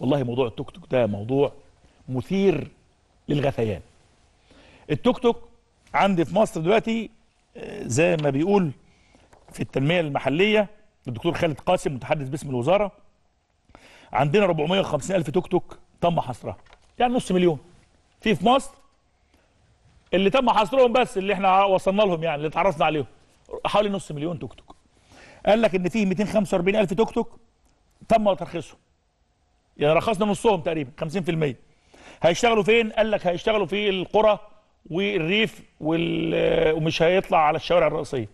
والله موضوع التوك توك ده موضوع مثير للغثيان التوك توك عندي في مصر دلوقتي آه، زي ما بيقول في التنمية المحلية الدكتور خالد قاسم متحدث باسم الوزارة عندنا 450 ألف توك توك تم حصرها يعني نص مليون في في مصر اللي تم حصرهم بس اللي احنا وصلنا لهم يعني اللي اتعرفنا عليهم حوالي نص مليون توك توك قال لك ان فيه 245 ألف توك توك تم ترخيصهم يعني رخصنا نصهم تقريبا 50% هيشتغلوا فين قال لك هيشتغلوا في القرى والريف وال... ومش هيطلع على الشوارع الرئيسيه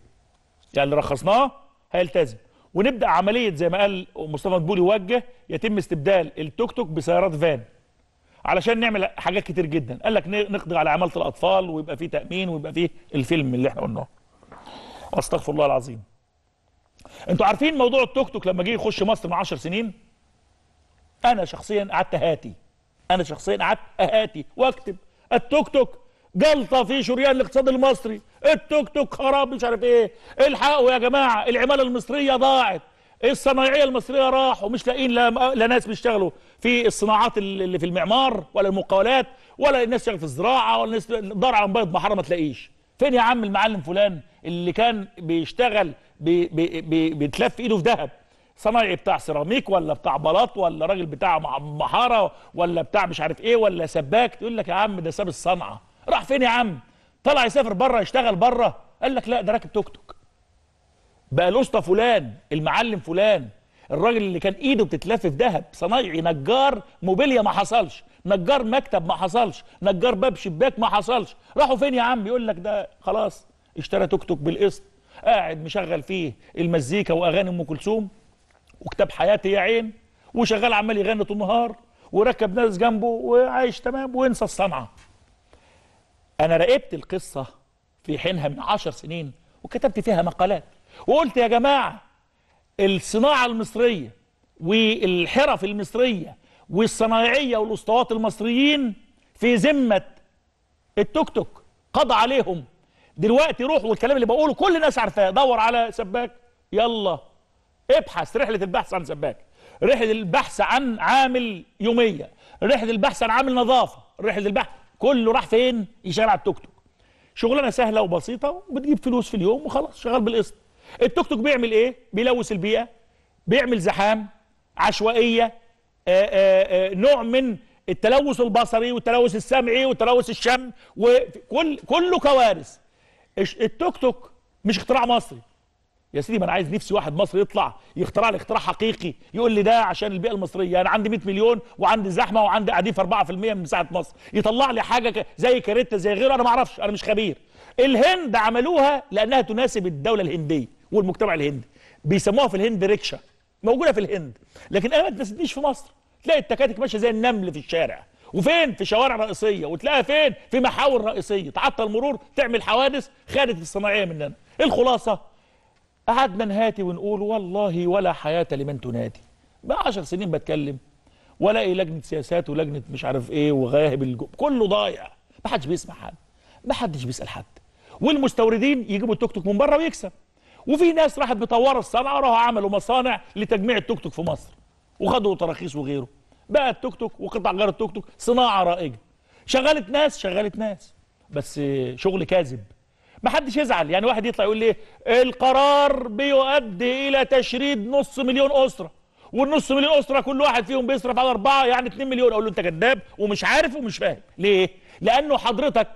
يعني اللي رخصناه هيلتزم ونبدا عمليه زي ما قال مصطفى مدبولي وجه يتم استبدال التوك توك بسيارات فان علشان نعمل حاجات كتير جدا قال لك نقضي على عماله الاطفال ويبقى فيه تامين ويبقى فيه الفيلم اللي احنا قلناه استغفر الله العظيم انتوا عارفين موضوع التوك توك لما جه يخش مصر من 10 سنين انا شخصيا قعدت هاتي انا شخصيا قعدت هاتي واكتب التوك توك جلطه في شريان الاقتصاد المصري التوك توك خراب مش عارف ايه الحقوا يا جماعه العماله المصريه ضاعت الصناعيه المصريه راحوا مش لاقيين لا, لا ناس بيشتغلوا في الصناعات اللي في المعمار ولا المقاولات ولا الناس شغاله في الزراعه ولا الناس دار عن بيض بحر ما تلاقيش فين يا عم المعلم فلان اللي كان بيشتغل بي بي بي بتلف ايده في ذهب صنايعي بتاع سيراميك ولا بتاع بلاط ولا راجل بتاع محاره ولا بتاع مش عارف ايه ولا سباك تقول لك يا عم ده ساب الصنعه راح فين يا عم طلع يسافر بره يشتغل بره قال لك لا ده راكب توك توك بقى الاسطى فلان المعلم فلان الراجل اللي كان ايده بتتلف في ذهب صنايعي نجار موبيليا ما حصلش نجار مكتب ما حصلش نجار باب شباك ما حصلش راحوا فين يا عم يقول لك ده خلاص اشترى توك توك بالقسط قاعد مشغل فيه المزيكا واغاني ام كلثوم وكتاب حياتي يا عين وشغال عمال يغني طول النهار وركب ناس جنبه وعايش تمام وينسى الصنعه انا راقبت القصه في حينها من عشر سنين وكتبت فيها مقالات وقلت يا جماعه الصناعه المصريه والحرف المصريه والصنايعيه والاسطوات المصريين في ذمه التوك توك قضى عليهم دلوقتي روح والكلام اللي بقوله كل الناس عارفاه دور على سباك يلا ابحث رحله البحث عن سباك رحله البحث عن عامل يوميه رحله البحث عن عامل نظافه رحله البحث كله راح فين يشتغل على التوك توك شغلانه سهله وبسيطه وبتجيب فلوس في اليوم وخلاص شغال بالقسط التوك توك بيعمل ايه بيلوث البيئه بيعمل زحام عشوائيه آآ آه، آآ آه، آه، نوع من التلوث البصري والتلوث السمعي والتلوث الشم وكل كله كوارث التوك توك مش اختراع مصري يا سيدي ما انا عايز نفسي واحد مصري يطلع يخترع لي اختراع حقيقي يقول لي ده عشان البيئه المصريه انا عندي 100 مليون وعندي زحمه وعندي قاعدين في 4% من مساحه مصر يطلع لي حاجه زي كاريتا زي غيره انا ما اعرفش انا مش خبير الهند عملوها لانها تناسب الدوله الهنديه والمجتمع الهندي بيسموها في الهند ريكشا موجوده في الهند لكن انا ما تناسبنيش في مصر تلاقي التكاتك ماشيه زي النمل في الشارع وفين في شوارع رئيسيه وتلاقيها فين في محاور رئيسيه تعطل المرور تعمل حوادث خارج الصناعيه مننا الخلاصه قعدنا نهاتي ونقول والله ولا حياة لمن تنادي بقى 10 سنين بتكلم ولاقي إيه لجنة سياسات ولجنة مش عارف ايه وغاهب الجو كله ضايع ما حدش بيسمع حد ما حدش بيسأل حد والمستوردين يجيبوا التوك توك من بره ويكسب وفي ناس راحت مطوره الصنعه راحوا عملوا مصانع لتجميع التوك توك في مصر وخدوا تراخيص وغيره بقى التوك توك وقطع غير التوك توك صناعه رائجه شغلت ناس شغلت ناس بس شغل كاذب ما حدش يزعل يعني واحد يطلع يقول لي القرار بيؤدي الى تشريد نص مليون اسره والنص مليون اسره كل واحد فيهم بيصرف على اربعه يعني 2 مليون اقول له انت كذاب ومش عارف ومش فاهم ليه؟ لانه حضرتك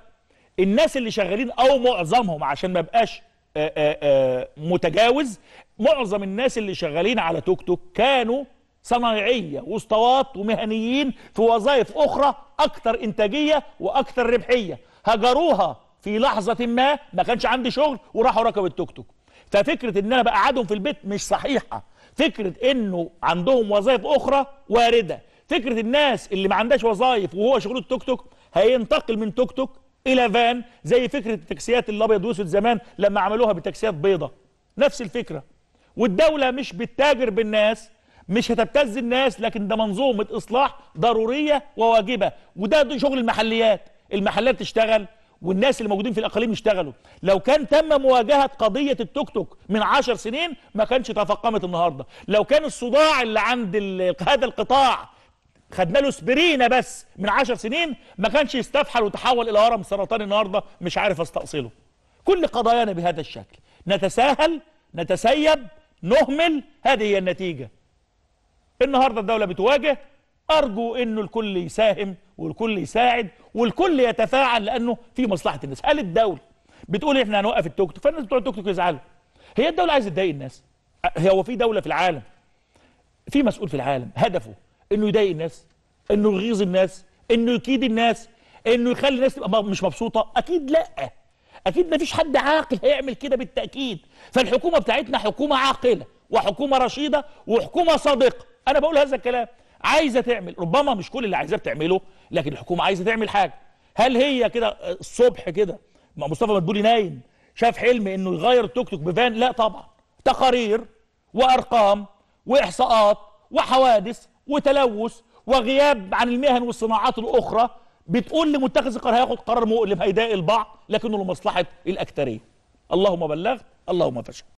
الناس اللي شغالين او معظمهم عشان ما ابقاش آه، آه، آه، متجاوز معظم الناس اللي شغالين على توك توك كانوا صنايعيه واسطوات ومهنيين في وظائف اخرى اكثر انتاجيه واكثر ربحيه هجروها في لحظه ما ما كانش عندي شغل وراحوا ركبوا التوك توك ففكره ان انا بقعدهم في البيت مش صحيحه فكره انه عندهم وظائف اخرى وارده فكره الناس اللي ما عندهاش وظائف وهو شغله التوك توك هينتقل من توك توك الى فان زي فكره التاكسيات الابيض واسود زمان لما عملوها بتاكسيات بيضه نفس الفكره والدوله مش بتتاجر بالناس مش هتبتز الناس لكن ده منظومه اصلاح ضروريه وواجبه وده شغل المحليات المحلات تشتغل والناس اللي موجودين في الاقاليم يشتغلوا لو كان تم مواجهه قضيه التوك توك من 10 سنين ما كانش تفقمت النهارده لو كان الصداع اللي عند هذا القطاع خدنا له سبرينا بس من 10 سنين ما كانش يستفحل وتحول الى هرم سرطان النهارده مش عارف استأصله كل قضايانا بهذا الشكل نتساهل نتسيب نهمل هذه هي النتيجه النهارده الدوله بتواجه أرجو أنه الكل يساهم والكل يساعد والكل يتفاعل لأنه في مصلحة الناس هل الدولة بتقول إحنا هنوقف التوك توك فالناس بتوع التوك توك يزعلوا هي الدولة عايزة تضايق الناس هو في دولة في العالم في مسؤول في العالم هدفه أنه يضايق الناس أنه يغيظ الناس أنه يكيد الناس أنه يخلي الناس تبقى مش مبسوطة أكيد لأ أكيد ما فيش حد عاقل هيعمل كده بالتأكيد فالحكومة بتاعتنا حكومة عاقلة وحكومة رشيدة وحكومة صادقة أنا بقول هذا الكلام عايزه تعمل ربما مش كل اللي عايزاه بتعمله لكن الحكومه عايزه تعمل حاجه هل هي كده آه، الصبح كده ما مصطفى مدبولي نايم شاف حلم انه يغير التوك توك بفان لا طبعا تقارير وارقام واحصاءات وحوادث وتلوث وغياب عن المهن والصناعات الاخرى بتقول لمتخذ القرار هياخد قرار مؤلم هيضايق البعض لكنه لمصلحه الاكثريه اللهم بلغت اللهم فشل